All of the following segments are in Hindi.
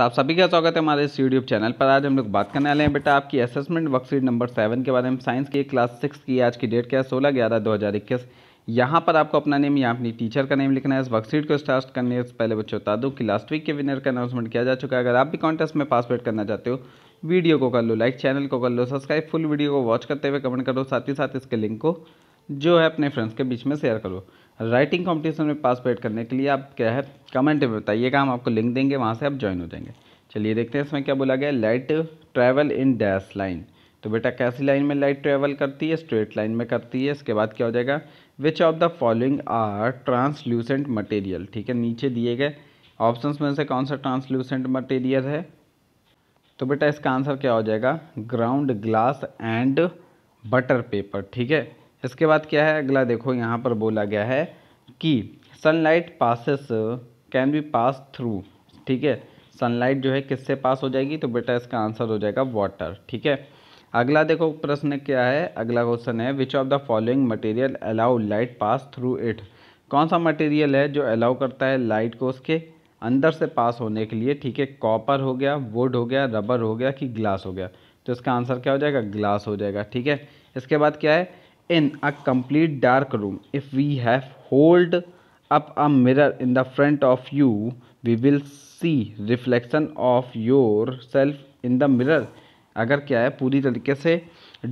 आप सभी का स्वागत है हमारे इस यूट्यूब चैनल पर आज हम लोग बात करने वाले हैं बेटा आपकी असेसमेंट वर्कशीट नंबर सेवन के बारे में साइंस की क्लास सिक्स की आज की डेट क्या है सोलह ग्यारह दो हज़ार इक्कीस यहाँ पर आपको अपना नेम या अपनी टीचर का नेम लिखना है इस वर्कशीट को स्टार्ट करने से पहले बच्चों बता दूँ कि लास्ट वीक के विनर का अनाउंसमेंट किया जा चुका है अगर आप भी कॉन्टेस्ट में पासवर्ड करना चाहते हो वीडियो को कर लो लाइक चैनल को कर लो सब्सक्राइब फुल वीडियो को वॉच करते हुए कमेंट करो साथ ही साथ इसके लिंक को जो है अपने फ्रेंड्स के बीच में शेयर करो राइटिंग कंपटीशन में पार्टिसिपेट करने के लिए आप क्या है कमेंट में बताइएगा हम आपको लिंक देंगे वहाँ से आप ज्वाइन हो जाएंगे चलिए देखते हैं इसमें क्या बोला गया light travel in dash line तो बेटा कैसी लाइन में लाइट ट्रैवल करती है स्ट्रेट लाइन में करती है इसके बाद क्या हो जाएगा which of the following are translucent material ठीक है नीचे दिए गए ऑप्शन में से कौन सा ट्रांसल्यूसेंट मटेरियल है तो बेटा इसका आंसर क्या हो जाएगा ground glass and butter paper ठीक है इसके बाद क्या है अगला देखो यहाँ पर बोला गया है कि sunlight passes can be pass through ठीक है सनलाइट जो है किससे पास हो जाएगी तो बेटा इसका आंसर हो जाएगा वाटर ठीक है अगला देखो प्रश्न क्या है अगला क्वेश्चन है which of the following material allow light pass through it कौन सा मटेरियल है जो अलाउ करता है लाइट को उसके अंदर से पास होने के लिए ठीक है कॉपर हो गया वुड हो गया रबर हो गया कि ग्लास हो गया तो इसका आंसर क्या हो जाएगा ग्लास हो जाएगा ठीक है इसके बाद क्या है in a complete dark room if we have hold up a mirror in the front of you we will see reflection of yourself in the mirror अगर क्या है पूरी तरीके से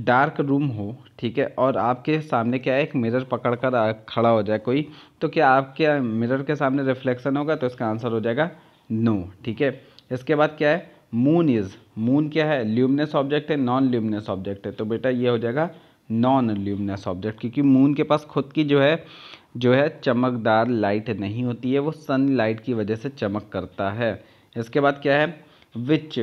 डार्क रूम हो ठीक है और आपके सामने क्या है एक मिरर पकड़ कर खड़ा हो जाए कोई तो क्या आपके मिरर के सामने रिफ्लेक्शन होगा तो इसका आंसर हो जाएगा नो no, ठीक है इसके बाद क्या है मून इज़ मून क्या है ल्यूमिनस ऑब्जेक्ट है नॉन ल्यूमिनस ऑब्जेक्ट है तो बेटा ये हो जाएगा नॉन ल्यूमिनस ऑब्जेक्ट क्योंकि मून के पास खुद की जो है जो है चमकदार लाइट नहीं होती है वो सन लाइट की वजह से चमक करता है इसके बाद क्या है which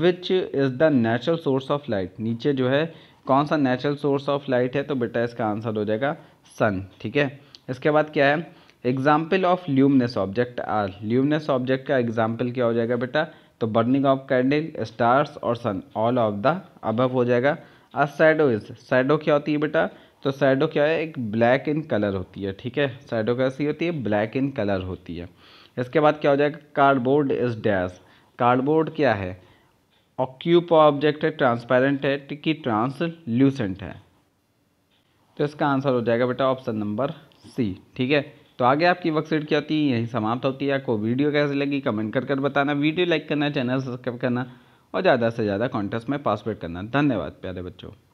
which is the natural source of light नीचे जो है कौन सा नेचुरल सोर्स ऑफ लाइट है तो बेटा इसका आंसर हो जाएगा सन ठीक है इसके बाद क्या है example of luminous object or luminous object का एग्जाम्पल क्या हो जाएगा बेटा तो बर्निंग ऑफ कैंडल स्टार्स और sun all of the above हो जाएगा सैडो इज सैडो क्या होती है बेटा तो सैडो क्या है एक ब्लैक इन कलर होती है ठीक है सैडो कैसी होती है ब्लैक इन कलर होती है इसके बाद क्या हो जाएगा कार्डबोर्ड इज डैश कार्डबोर्ड क्या है ऑक्यूप ऑब्जेक्ट है ट्रांसपेरेंट है कि ट्रांसल्यूसेंट है तो इसका आंसर हो जाएगा बेटा ऑप्शन नंबर सी ठीक है तो आगे आपकी वर्कशीट क्या होती है यही समाप्त होती है आपको वीडियो कैसी लगी कमेंट कर कर बताना वीडियो लाइक करना चैनल सब्सक्राइब करना और ज़्यादा से ज़्यादा कॉन्टेस्ट में पार्टिसिपेट करना धन्यवाद प्यारे बच्चों